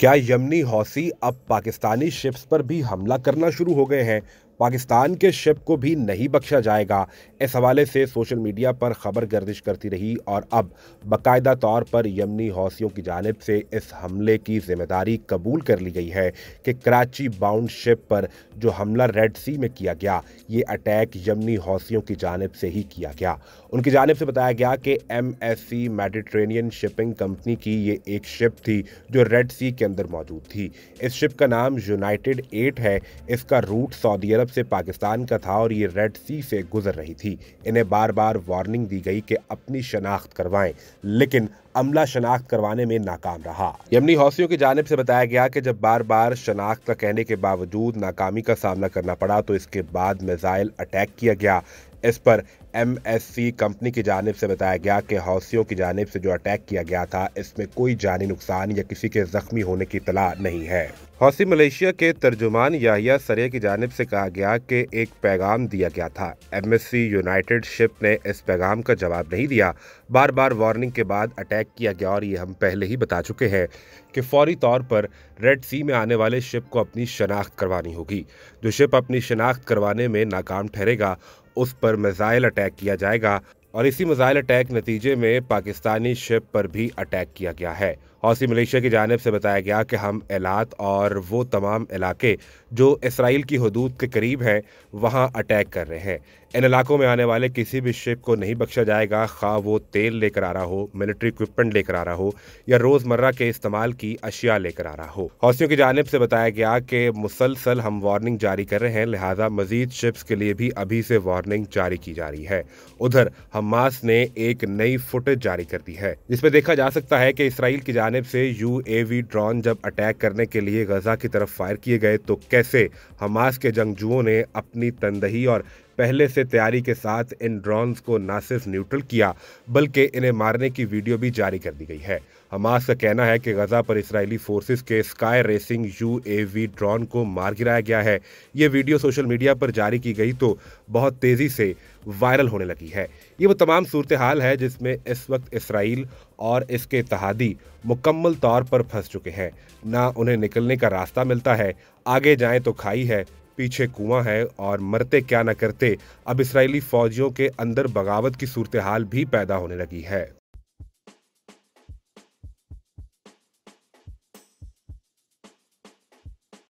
क्या यमनी हौसी अब पाकिस्तानी शिप्स पर भी हमला करना शुरू हो गए हैं पाकिस्तान के शिप को भी नहीं बख्शा जाएगा इस हवाले से सोशल मीडिया पर खबर गर्दिश करती रही और अब बाकायदा तौर पर यमनी हौसियों की जानब से इस हमले की जिम्मेदारी कबूल कर ली गई है कि कराची बाउंड शिप पर जो हमला रेड सी में किया गया ये अटैक यमनी हौसियों की जानब से ही किया गया उनकी जानब से बताया गया कि M S C Mediterranean shipping company की ये एक शिप थी जो रेड सी के अंदर मौजूद थी इस शिप का नाम यूनाइटेड एट है इसका रूट सऊदी अरब तरफ से पाकिस्तान का था और ये रेड सी से गुजर रही थी इन्हें बार बार वार्निंग दी गई कि अपनी शनाख्त करवाएं लेकिन अमला शनाख्त करवाने में नाकाम रहा यमनी हौसियों की जानब से बताया गया कि जब बार बार शनाख्त का कहने के बावजूद नाकामी का सामना करना पड़ा तो इसके बाद मिजाइल अटैक किया गया इस पर एमएससी कंपनी की जानब से बताया गया कि हौसियों की जानब से जो अटैक किया गया था इसमें कोई जानी नुकसान या किसी के जख्मी होने की तला नहीं है हौसी मलेशिया के तर्जुमान याहिया सरे की जानब से कहा गया कि एक पैगाम दिया गया था एमएससी यूनाइटेड शिप ने इस पैगाम का जवाब नहीं दिया बार बार वार्निंग के बाद अटैक किया गया और ये हम पहले ही बता चुके हैं कि फौरी तौर पर रेड सी में आने वाले शिप को अपनी शनाख्त करवानी होगी जो शिप अपनी शनाख्त करवाने में नाकाम ठहरेगा उस पर मिज़ाइल अटैक किया जाएगा और इसी मिज़ाइल अटैक नतीजे में पाकिस्तानी शिप पर भी अटैक किया गया है हौसी मलेशिया की जानब से बताया गया कि हम एलात और वो तमाम इलाके जो इसराइल की हदूद के करीब हैं वहाँ अटैक कर रहे हैं इन इलाकों में आने वाले किसी भी शिप को नहीं बख्शा जाएगा खा वो तेल लेकर आ रहा हो मिलिट्री इक्विपमेंट लेकर आ रहा हो या रोज़मर्रा के इस्तेमाल की अशिया लेकर आ रहा हो हौसियों की जानब से बताया गया कि मुसलसल हम वार्निंग जारी कर रहे हैं लिहाजा मजीद शिप्स के लिए भी अभी से वार्निंग जारी की जा रही है उधर हमास ने एक नई फुटेज जारी कर दी है जिसमें देखा जा सकता है कि इसराइल की जानब से यू ड्रोन जब अटैक करने के लिए गजा की तरफ फायर किए गए तो कैसे हमास के जंगजुओं ने अपनी तनदही और पहले से तैयारी के साथ इन ड्रोन्स को न सिर्फ न्यूट्रल किया बल्कि इन्हें मारने की वीडियो भी जारी कर दी गई है हमास का कहना है कि गजा पर इसराइली फोर्सेस के स्काई रेसिंग वी ड्रोन को मार गिराया गया है ये वीडियो सोशल मीडिया पर जारी की गई तो बहुत तेज़ी से वायरल होने लगी है ये वो तमाम सूरत हाल है जिसमें इस वक्त इसराइल और इसके तहादी मुकम्मल तौर पर फंस चुके हैं ना उन्हें निकलने का रास्ता मिलता है आगे जाएं तो खाई है पीछे कुआं है और मरते क्या न करते अब इसराइली फौजियों के अंदर बगावत की सूरत हाल भी पैदा होने लगी है